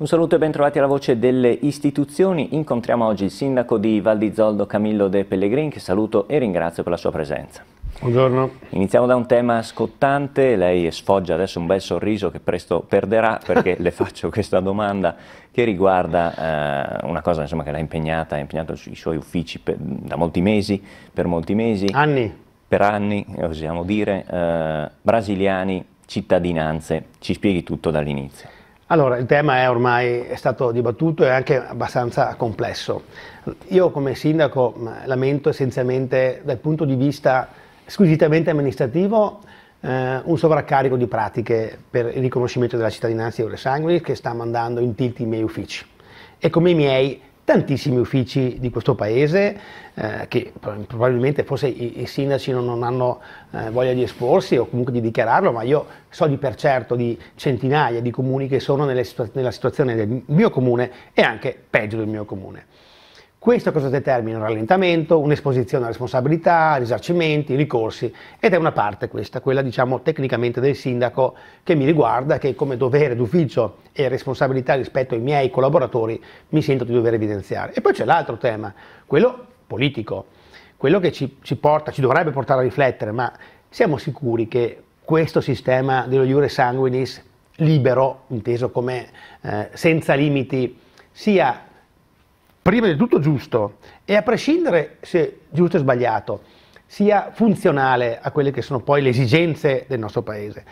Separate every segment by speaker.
Speaker 1: Un saluto e bentrovati alla voce delle istituzioni. Incontriamo oggi il sindaco di Val di Zoldo Camillo De Pellegrin che saluto e ringrazio per la sua presenza. Buongiorno. Iniziamo da un tema scottante, lei sfoggia adesso un bel sorriso che presto perderà perché le faccio questa domanda che riguarda eh, una cosa insomma, che l'ha impegnata, ha impegnato i suoi uffici per, da molti mesi, per molti mesi. Anni. Per anni, possiamo dire, eh, brasiliani, cittadinanze, ci spieghi tutto dall'inizio.
Speaker 2: Allora, il tema è ormai è stato dibattuto e anche abbastanza complesso. Io come sindaco mm, lamento essenzialmente dal punto di vista squisitamente amministrativo eh, un sovraccarico di pratiche per il riconoscimento della cittadinanza di Ore Sanguini che sta mandando in tilt i miei uffici e come i miei tantissimi uffici di questo paese eh, che probabilmente forse i, i sindaci non, non hanno eh, voglia di esporsi o comunque di dichiararlo, ma io so di per certo di centinaia di comuni che sono nella, situa- nella situazione del mio comune e anche peggio del mio comune. Questo cosa determina? Un rallentamento, un'esposizione a responsabilità, risarcimenti, ricorsi ed è una parte questa, quella diciamo tecnicamente del sindaco che mi riguarda, che come dovere d'ufficio e responsabilità rispetto ai miei collaboratori mi sento di dover evidenziare. E poi c'è l'altro tema, quello politico, quello che ci, ci porta, ci dovrebbe portare a riflettere, ma siamo sicuri che questo sistema dello Iure Sanguinis libero, inteso come eh, senza limiti, sia prima di tutto giusto e a prescindere se giusto o sbagliato, sia funzionale a quelle che sono poi le esigenze del nostro paese.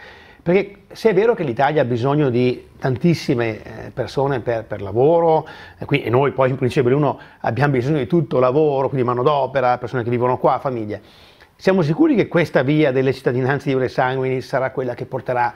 Speaker 2: Perché se è vero che l'Italia ha bisogno di tantissime eh, persone per, per lavoro, e, eh, qui, e noi poi in principio uno abbiamo bisogno di tutto, lavoro, quindi manodopera, persone che vivono qua, famiglie, siamo sicuri che questa via delle cittadinanze di Ure sarà quella che porterà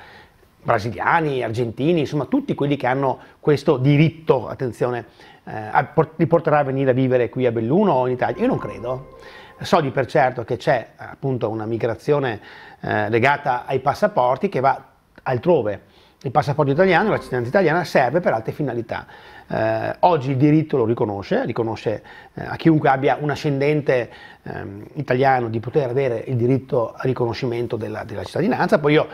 Speaker 2: brasiliani, argentini, insomma tutti quelli che hanno questo diritto, attenzione, eh, li porterà a venire a vivere qui a Belluno o in Italia? Io non credo. So di per certo che c'è appunto una migrazione eh, legata ai passaporti che va altrove. Il passaporto italiano, la cittadinanza italiana serve per altre finalità. Eh, oggi il diritto lo riconosce, riconosce eh, a chiunque abbia un ascendente ehm, italiano di poter avere il diritto al riconoscimento della, della cittadinanza. Poi io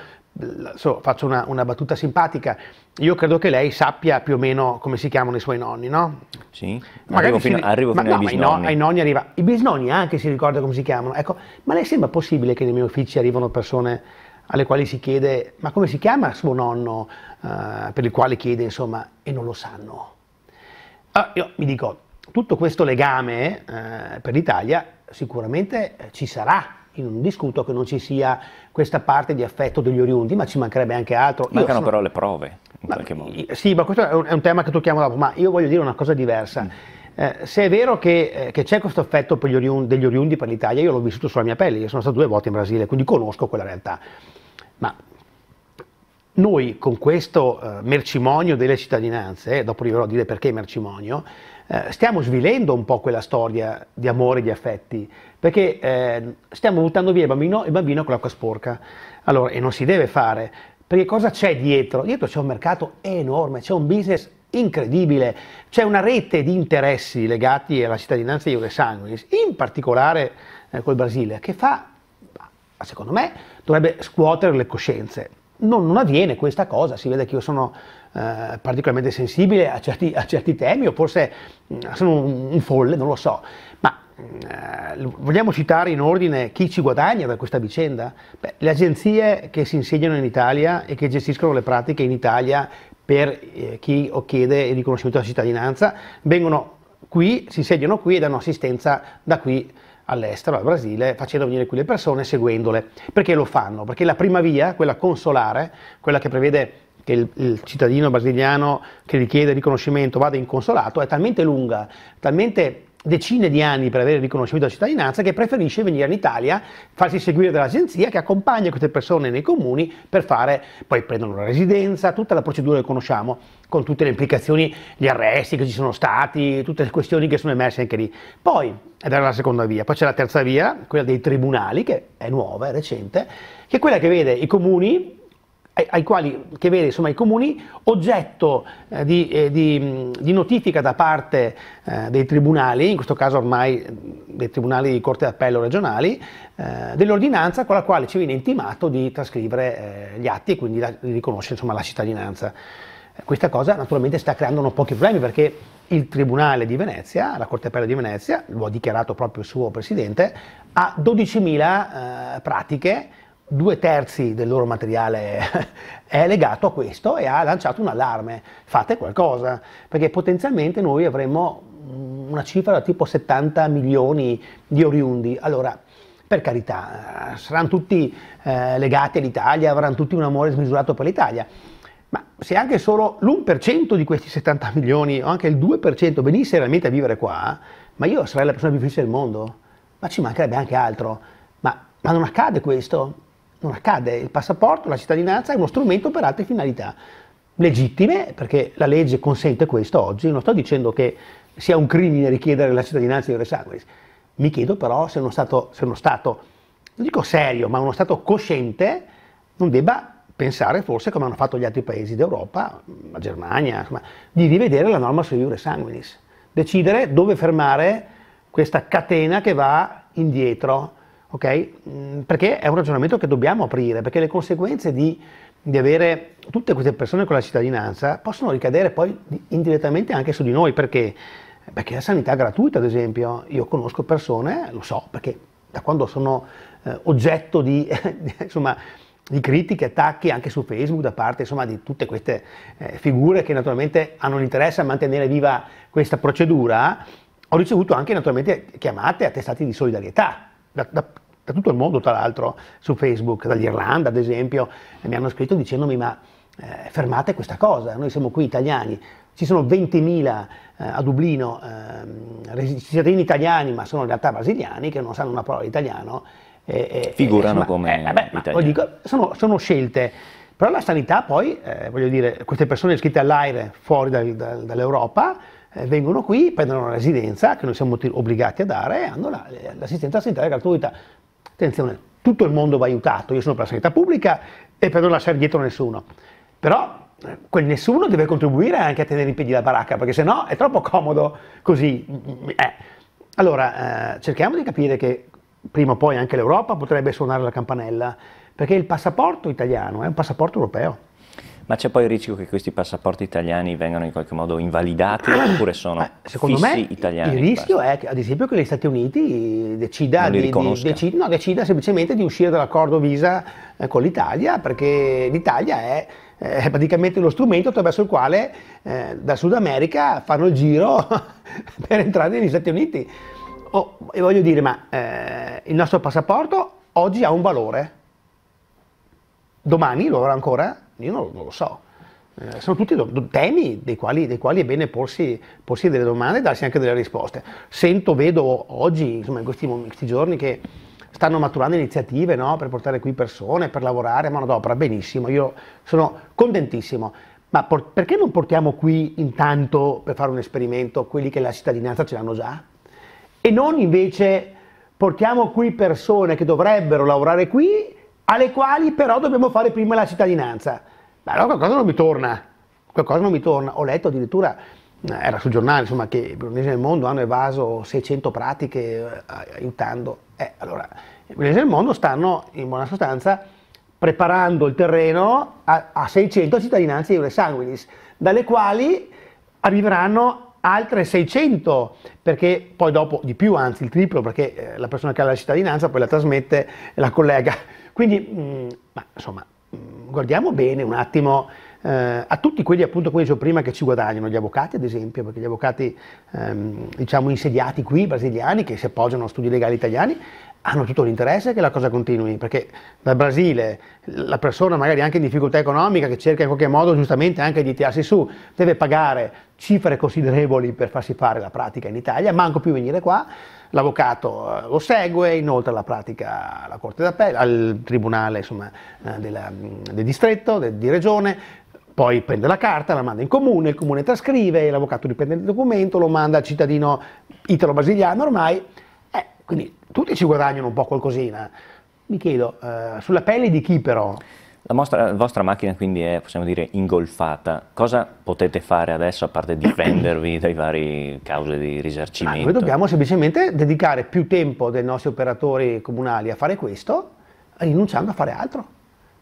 Speaker 2: so, faccio una, una, battuta simpatica, io credo che lei sappia più o meno come si chiamano i suoi nonni, no?
Speaker 1: Sì, Magari arrivo si, fino, ma, fino no, ai bisnonni. No, ai
Speaker 2: nonni arriva, i bisnonni anche si ricorda come si chiamano, ecco, ma lei sembra possibile che nei miei uffici arrivano persone alle quali si chiede, ma come si chiama suo nonno, uh, per il quale chiede, insomma, e non lo sanno. Allora, ah, io mi dico, tutto questo legame eh, per l'Italia sicuramente eh, ci sarà, io non discuto che non ci sia questa parte di affetto degli oriundi, ma ci mancherebbe anche altro. Mancano sono... però
Speaker 1: le prove, in ma, qualche modo. Sì,
Speaker 2: ma questo è un, è un, tema che tocchiamo dopo, ma io voglio dire una cosa diversa. Mm. Eh, se è vero che, eh, che c'è questo affetto oriundi, degli oriundi per l'Italia, io l'ho vissuto sulla mia pelle, io sono stato due volte in Brasile, quindi conosco quella realtà. Ma noi con questo eh, mercimonio delle cittadinanze, eh, dopo vi a dire perché mercimonio, eh, stiamo svilendo un po' quella storia di amore e di affetti, perché eh, stiamo buttando via il bambino, e il bambino con l'acqua sporca. Allora, e non si deve fare, perché cosa c'è dietro? Dietro c'è un mercato enorme, c'è un business incredibile, c'è una rete di interessi legati alla cittadinanza di Iure Sanguinis, in particolare eh, col Brasile, che fa, secondo me, dovrebbe scuotere le coscienze. Non, non avviene questa cosa, si vede che io sono eh, particolarmente sensibile a certi, a certi, temi o forse mm, sono un, un folle, non lo so. Ma eh, vogliamo citare in ordine chi ci guadagna da questa vicenda? Beh, le agenzie che si insediano in Italia e che gestiscono le pratiche in Italia per eh, chi chiede il riconoscimento della cittadinanza vengono qui, si insediano qui e danno assistenza da qui all'estero, al Brasile, facendo venire qui le persone, seguendole. Perché lo fanno? Perché la prima via, quella consolare, quella che prevede che il, il, cittadino brasiliano che richiede il riconoscimento vada in consolato è talmente lunga, talmente decine di anni per avere il riconoscimento della cittadinanza che preferisce venire in Italia, farsi seguire dall'agenzia che accompagna queste persone nei comuni per fare, poi prendono la residenza, tutta la procedura che conosciamo, con tutte le implicazioni, gli arresti che ci sono stati, tutte le questioni che sono emerse anche lì. Poi, ed era la seconda via, poi c'è la terza via, quella dei tribunali, che è nuova, è recente, che è quella che vede i comuni ai, quali, che vede insomma, i comuni oggetto eh, di, eh, di, di, notifica da parte eh, dei tribunali, in questo caso ormai dei tribunali di corte d'appello regionali, eh, dell'ordinanza con la quale ci viene intimato di trascrivere eh, gli atti e quindi la, di riconoscere insomma, la cittadinanza. Eh, questa cosa naturalmente sta creando non pochi problemi perché il Tribunale di Venezia, la Corte d'appello di Venezia, lo ha dichiarato proprio il suo Presidente, ha 12.000 pratiche due terzi del loro materiale è legato a questo e ha lanciato un allarme, fate qualcosa, perché potenzialmente noi avremmo mm, una cifra da tipo 70 milioni di oriundi. Allora, per carità, eh, saranno tutti eh, legati all'Italia, avranno tutti un amore smisurato per l'Italia, ma se anche solo l'1% di questi 70 milioni o anche il 2% venisse veramente a vivere qua, ma io sarei la persona più felice del mondo, ma ci mancherebbe anche altro. Ma, ma non accade questo? non accade. Il passaporto, la cittadinanza è uno strumento per altre finalità legittime, perché la legge consente questo oggi, non sto dicendo che sia un crimine richiedere la cittadinanza di Ore Sanguinis, mi chiedo però se uno, stato, se uno Stato, non dico serio, ma uno Stato cosciente non debba pensare forse come hanno fatto gli altri paesi d'Europa, la Germania, insomma, di rivedere la norma sui Ure Sanguinis, decidere dove fermare questa catena che va indietro ok? Mm, perché è un ragionamento che dobbiamo aprire, perché le conseguenze di, di, avere tutte queste persone con la cittadinanza possono ricadere poi indirettamente anche su di noi, perché? Perché la sanità gratuita, ad esempio, io conosco persone, lo so, perché da quando sono eh, oggetto di, insomma, di critiche, attacchi anche su Facebook da parte insomma, di tutte queste eh, figure che naturalmente hanno l'interesse a mantenere viva questa procedura, ho ricevuto anche naturalmente chiamate a testati di solidarietà, da, da, da tutto il mondo, tra l'altro, su Facebook, dall'Irlanda ad esempio, mi hanno scritto dicendomi ma eh, fermate questa cosa, noi siamo qui italiani, ci sono 20.000 eh, a Dublino eh, cittadini italiani, ma sono in realtà brasiliani che non sanno una parola di italiano. Eh, Figurano come italiani. sono, sono, scelte. Però la sanità poi, eh, voglio dire, queste persone iscritte all'aire fuori dal, dal, dall'Europa, eh, vengono qui, prendono la residenza che noi siamo obbligati a dare e hanno la, eh, l'assistenza sanitaria gratuita. Attenzione, tutto il mondo va aiutato, io sono per la sanità pubblica e per non lasciare dietro nessuno, però eh, quel nessuno deve contribuire anche a tenere in piedi la baracca, perché se no è troppo comodo così. Mm, eh. Allora, eh, cerchiamo di capire che prima o poi anche l'Europa potrebbe suonare la campanella, perché il passaporto italiano è un passaporto europeo.
Speaker 1: Ma c'è poi il rischio che questi passaporti italiani vengano in qualche modo invalidati oppure sono Beh, secondo me, italiani? Il rischio
Speaker 2: basta. è ad esempio che gli Stati Uniti decida, di, di, decida, no, decida semplicemente di uscire dall'accordo visa eh, con l'Italia perché l'Italia è è praticamente lo strumento attraverso il quale eh, da Sud America fanno il giro per entrare negli Stati Uniti. Oh, e voglio dire, ma eh, il nostro passaporto oggi ha un valore, domani lo avrà ancora? Io non, non lo so. Eh, sono tutti do, do, temi dei quali, dei quali, è bene porsi, porsi, delle domande e darsi anche delle risposte. Sento, vedo oggi, insomma, in questi, in questi giorni che stanno maturando iniziative no? per portare qui persone, per lavorare, manodopera, benissimo, io sono contentissimo. Ma por- perché non portiamo qui intanto per fare un esperimento quelli che la cittadinanza ce l'hanno già? E non invece portiamo qui persone che dovrebbero lavorare qui alle quali però dobbiamo fare prima la cittadinanza. Ma allora qualcosa non mi torna, qualcosa non mi torna. Ho letto addirittura, eh, era sul giornale, insomma, che i Brunesi del Mondo hanno evaso 600 pratiche eh, aiutando. Eh, allora, i Brunesi del Mondo stanno, in buona sostanza, preparando il terreno a, a 600 cittadinanze di Sanguinis, dalle quali arriveranno altre 600 perché poi dopo di più anzi il triplo perché eh, la persona che ha la cittadinanza poi la trasmette e la collega quindi, mh, mm, ma, insomma, mh, mm, guardiamo bene un attimo eh, a tutti quelli, appunto, come dicevo prima, che ci guadagnano, gli avvocati ad esempio, perché gli avvocati, ehm, diciamo, insediati qui, brasiliani, che si appoggiano a studi legali italiani, hanno tutto l'interesse che la cosa continui, perché dal Brasile la persona magari anche in difficoltà economica che cerca in qualche modo giustamente anche di tirarsi su, deve pagare cifre considerevoli per farsi fare la pratica in Italia, manco più venire qua, l'avvocato eh, lo segue, inoltre la pratica alla Corte d'Appello, al Tribunale insomma, eh, della, mm, del distretto, de, di regione, poi prende la carta, la manda in comune, il comune trascrive, l'avvocato riprende il documento, lo manda al cittadino italo-brasiliano ormai, eh, quindi tutti ci guadagnano un po' qualcosina. Mi chiedo, eh, sulla pelle di chi però? La, mostra,
Speaker 1: la vostra macchina quindi è, possiamo dire, ingolfata. Cosa potete fare adesso a parte difendervi dai vari cause di risarcimento? Ah, noi dobbiamo
Speaker 2: semplicemente dedicare più tempo dei nostri operatori comunali a fare questo, rinunciando a fare altro.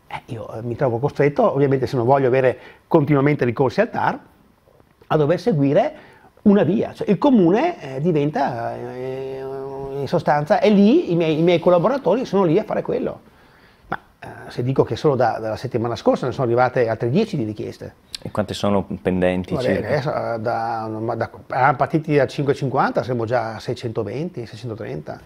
Speaker 2: Eh, io eh, mi trovo costretto, ovviamente se non voglio avere continuamente ricorsi al TAR, a dover seguire una via. Cioè, il comune eh, diventa eh, in sostanza, e lì i miei, i miei collaboratori sono lì a fare quello. Ma eh, se dico che solo da, dalla settimana scorsa ne sono arrivate altre 10 di richieste.
Speaker 1: E quante sono pendenti? Bene, adesso,
Speaker 2: eh, da, da, da, ah, partiti da 5,50 siamo già a 620, 630.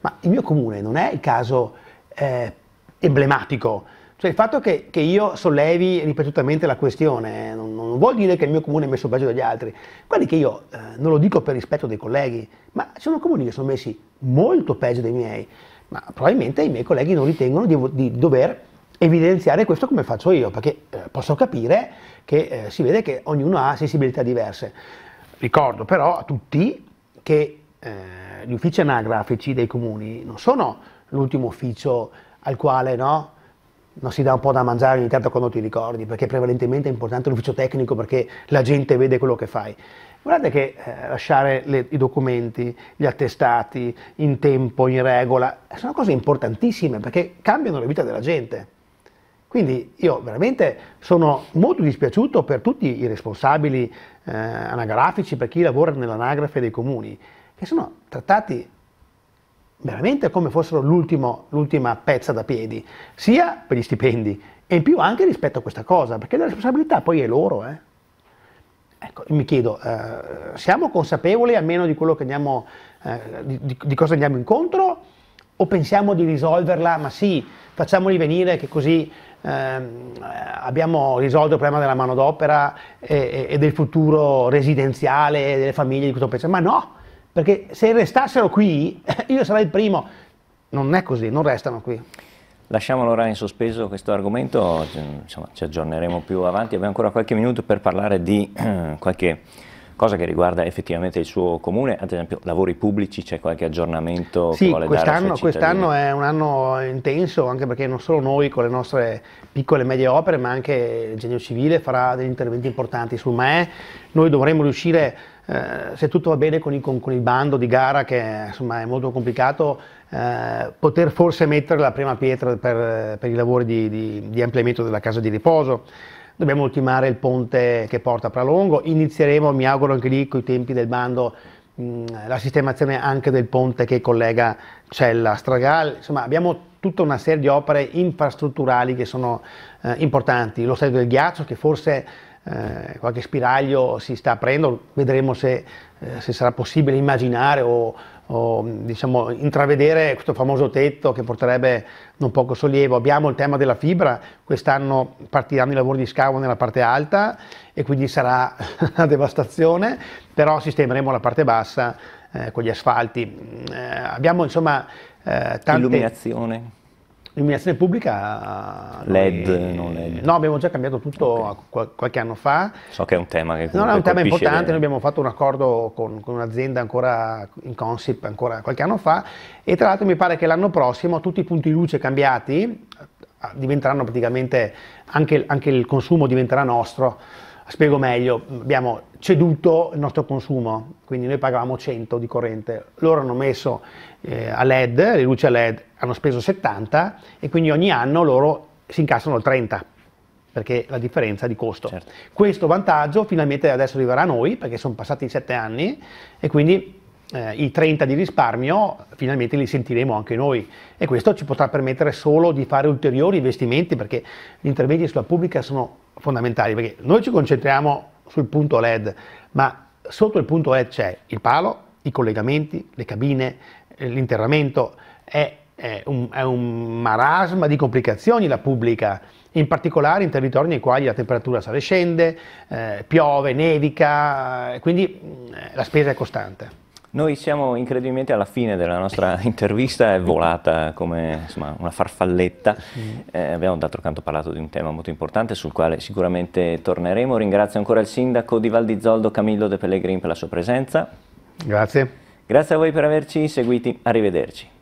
Speaker 2: Ma il mio comune non è il caso eh, emblematico cioè il fatto che, che, io sollevi ripetutamente la questione eh, non, non, vuol dire che il mio comune è messo peggio degli altri. Guardi che io eh, non lo dico per rispetto dei colleghi, ma ci sono comuni che sono messi molto peggio dei miei, ma probabilmente i miei colleghi non ritengono di, di dover evidenziare questo come faccio io, perché eh, posso capire che eh, si vede che ognuno ha sensibilità diverse. Ricordo però a tutti che eh, gli uffici anagrafici dei comuni non sono l'ultimo ufficio al quale no, non si dà un po' da mangiare ogni tanto quando ti ricordi, perché prevalentemente è importante l'ufficio tecnico perché la gente vede quello che fai. Guardate che eh, lasciare le, i documenti, gli attestati in tempo, in regola, sono cose importantissime perché cambiano la vita della gente. Quindi io veramente sono molto dispiaciuto per tutti i responsabili eh, anagrafici, per chi lavora nell'anagrafe dei comuni, che sono trattati veramente come fossero l'ultima pezza da piedi, sia per gli stipendi e in più anche rispetto a questa cosa, perché la responsabilità poi è loro. Eh. Ecco, mi chiedo, eh, siamo consapevoli almeno di, andiamo, eh, di, di cosa andiamo incontro o pensiamo di risolverla, ma sì, facciamoli venire che così Ehm, abbiamo risolto il problema della manodopera e, e, e, del futuro residenziale delle famiglie di questo paese, ma no, perché se restassero qui io sarei il primo. Non è così, non restano qui.
Speaker 1: Lasciamo allora in sospeso questo argomento, insomma, ci aggiorneremo più avanti, abbiamo ancora qualche minuto per parlare di qualche cosa che riguarda effettivamente il suo comune, ad esempio lavori pubblici, c'è qualche aggiornamento sì, che vuole quest'anno, quest'anno
Speaker 2: è un anno intenso, anche perché non solo noi con le nostre piccole e medie opere, ma anche il genio civile farà degli interventi importanti sul MAE, noi dovremmo riuscire a eh, se tutto va bene con il, con, con il, bando di gara, che insomma è molto complicato, eh, poter forse mettere la prima pietra per, per i lavori di, di, di ampliamento della casa di riposo dobbiamo ultimare il ponte che porta a Pralongo, inizieremo, mi auguro anche lì, con i tempi del bando, la sistemazione anche del ponte che collega Cella a Stragal, insomma abbiamo tutta una serie di opere infrastrutturali che sono eh, importanti, lo stadio del ghiaccio che forse eh, qualche spiraglio si sta aprendo, vedremo se, eh, se sarà possibile immaginare o, o diciamo, intravedere questo famoso tetto che porterebbe non poco sollievo. Abbiamo il tema della fibra, quest'anno partiranno i lavori di scavo nella parte alta e quindi sarà una devastazione, però sistemeremo la parte bassa eh, con gli asfalti. Mm, eh, abbiamo insomma eh, tante... Illuminazione. L'illuminazione pubblica...
Speaker 1: LED, noi, non
Speaker 2: LED. No, abbiamo già cambiato tutto okay. qualche anno fa.
Speaker 1: So che è un tema che No, è un tema importante, le... noi
Speaker 2: abbiamo fatto un accordo con, con un'azienda ancora in Consip ancora qualche anno fa e tra l'altro mi pare che l'anno prossimo tutti i punti luce cambiati eh, diventeranno praticamente, anche, anche il consumo diventerà nostro. Spiego meglio, abbiamo ceduto il nostro consumo, quindi noi pagavamo 100 di corrente, loro hanno messo eh, a LED, le luci a LED, hanno speso 70 e quindi ogni anno loro si incassano il 30 perché la differenza di costo. Certo. Questo vantaggio finalmente adesso arriverà a noi perché sono passati 7 anni e quindi eh, i 30 di risparmio finalmente li sentiremo anche noi e questo ci potrà permettere solo di fare ulteriori investimenti perché gli interventi sulla pubblica sono fondamentali, perché noi ci concentriamo sul punto LED, ma sotto il punto LED c'è il palo, i collegamenti, le cabine, eh, l'interramento, è, è, un, è un marasma di complicazioni la pubblica, in particolare in territori nei quali la temperatura sale e scende, eh, piove, nevica, eh, quindi mm, eh, la spesa è costante.
Speaker 1: Noi siamo incredibilmente alla fine della nostra intervista, è volata come insomma, una farfalletta. Mm. Eh, abbiamo d'altro canto parlato di un tema molto importante sul quale sicuramente torneremo. Ringrazio ancora il sindaco di Val di Zoldo Camillo De Pellegrin per la sua presenza. Grazie. Grazie a voi per averci seguiti, arrivederci.